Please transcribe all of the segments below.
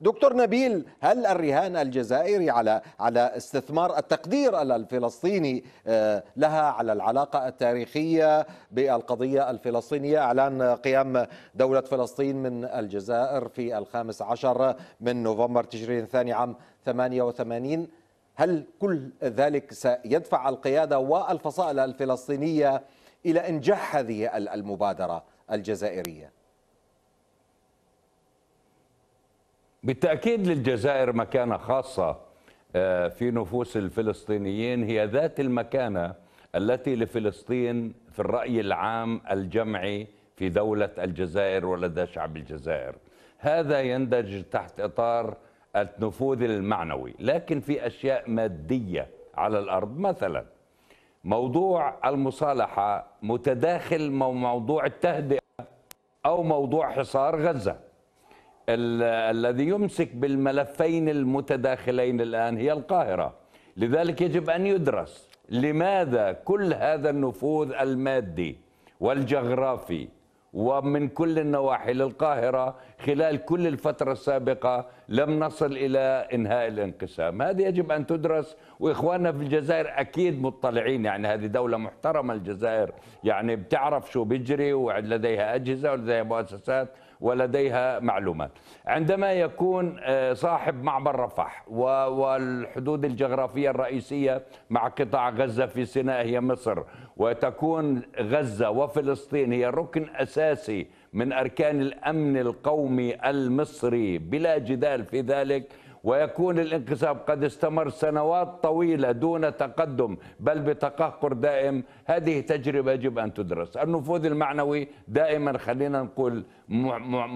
دكتور نبيل هل الرهان الجزائري على على استثمار التقدير الفلسطيني آه، لها على العلاقه التاريخيه بالقضيه الفلسطينيه اعلان قيام دوله فلسطين من الجزائر في الخامس عشر من نوفمبر تشرين الثاني عام 88 هل كل ذلك سيدفع القياده والفصائل الفلسطينيه الى انجاح هذه المبادره الجزائريه؟ بالتأكيد للجزائر مكانة خاصة آه، في نفوس الفلسطينيين هي ذات المكانة التي لفلسطين في الرأي العام الجمعي في دولة الجزائر ولدى شعب الجزائر هذا يندرج تحت إطار النفوذ المعنوي لكن في أشياء مادية على الأرض مثلا موضوع المصالحة متداخل مع موضوع التهدئة أو موضوع حصار غزة الذي يمسك بالملفين المتداخلين الآن هي القاهرة لذلك يجب أن يدرس لماذا كل هذا النفوذ المادي والجغرافي ومن كل النواحي للقاهرة خلال كل الفترة السابقة لم نصل إلى إنهاء الانقسام هذه يجب أن تدرس وإخواننا في الجزائر أكيد مطلعين يعني هذه دولة محترمة الجزائر يعني بتعرف شو بيجري ولديها أجهزة ولديها مؤسسات ولديها معلومات عندما يكون آه، صاحب معبر رفح والحدود الجغرافية الرئيسية مع قطاع غزة في سيناء هي مصر وتكون غزة وفلسطين هي ركن أساسي من أركان الأمن القومي المصري بلا جدال في ذلك ويكون الانقسام قد استمر سنوات طويلة دون تقدم بل بتقهقر دائم هذه تجربة يجب أن تدرس النفوذ المعنوي دائما خلينا نقول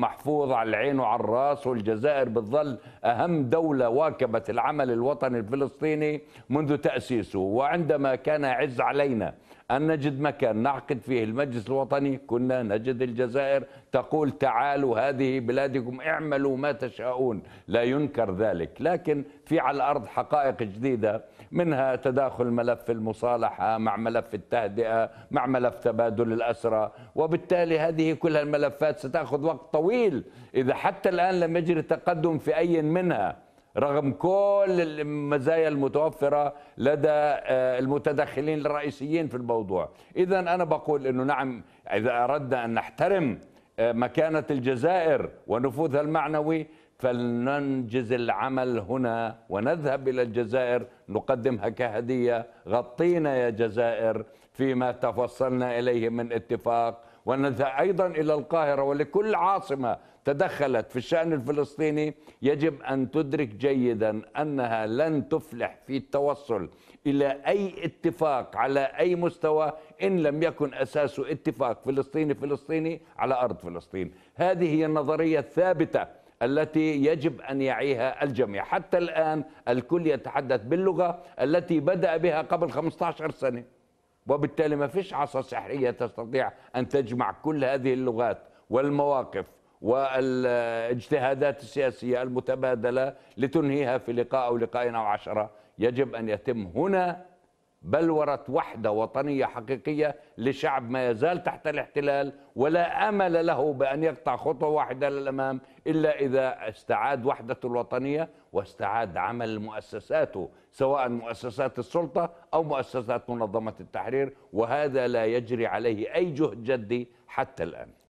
محفوظ على العين وعلى الراس والجزائر بتظل أهم دولة واكبت العمل الوطني الفلسطيني منذ تأسيسه وعندما كان عز علينا أن نجد مكان نعقد فيه المجلس الوطني كنا نجد الجزائر تقول تعالوا هذه بلادكم اعملوا ما تشاءون لا ينكر ذلك لكن في على الأرض حقائق جديدة منها تداخل ملف المصالحة مع ملف التهدئة مع ملف تبادل الأسرى وبالتالي هذه كل الملفات ستأخذ وقت طويل إذا حتى الآن لم يجري تقدم في أي منها رغم كل المزايا المتوفرة لدى آه، المتدخلين الرئيسيين في الموضوع إذا أنا بقول أنه نعم إذا أردنا أن نحترم آه، مكانة الجزائر ونفوذها المعنوي فلننجز العمل هنا ونذهب إلى الجزائر نقدمها كهدية غطينا يا جزائر فيما توصلنا إليه من اتفاق ونذهب أيضا إلى القاهرة ولكل عاصمة تدخلت في الشأن الفلسطيني يجب أن تدرك جيدا أنها لن تفلح في التوصل إلى أي اتفاق على أي مستوى إن لم يكن أساسه اتفاق فلسطيني فلسطيني على أرض فلسطين هذه هي النظرية الثابتة التي يجب أن يعيها الجميع حتى الآن الكل يتحدث باللغة التي بدأ بها قبل 15 سنة وبالتالي ما فيش عصا سحرية تستطيع أن تجمع كل هذه اللغات والمواقف والاجتهادات السياسية المتبادلة لتنهيها في لقاء أو لقائنا أو عشرة يجب أن يتم هنا بلورة وحدة وطنية حقيقية لشعب ما يزال تحت الاحتلال ولا أمل له بأن يقطع خطوة واحدة للأمام إلا إذا استعاد وحدة الوطنية واستعاد عمل مؤسساته سواء مؤسسات السلطة أو مؤسسات منظمة التحرير وهذا لا يجري عليه أي جهد جدي حتى الآن